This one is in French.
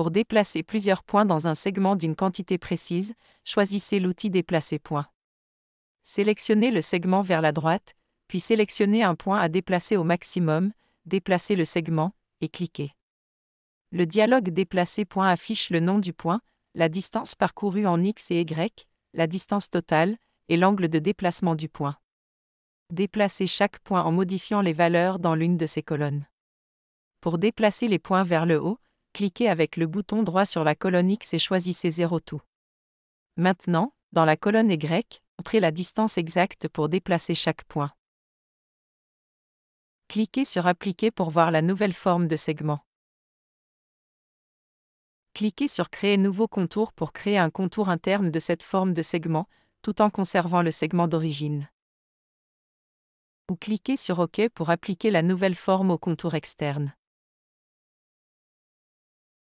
Pour déplacer plusieurs points dans un segment d'une quantité précise, choisissez l'outil Déplacer point. Sélectionnez le segment vers la droite, puis sélectionnez un point à déplacer au maximum, déplacez le segment, et cliquez. Le dialogue Déplacer point affiche le nom du point, la distance parcourue en X et Y, la distance totale, et l'angle de déplacement du point. Déplacez chaque point en modifiant les valeurs dans l'une de ces colonnes. Pour déplacer les points vers le haut, cliquez avec le bouton droit sur la colonne X et choisissez 0 tout. Maintenant, dans la colonne Y, entrez la distance exacte pour déplacer chaque point. Cliquez sur Appliquer pour voir la nouvelle forme de segment. Cliquez sur Créer nouveau contour pour créer un contour interne de cette forme de segment, tout en conservant le segment d'origine. Ou cliquez sur OK pour appliquer la nouvelle forme au contour externe.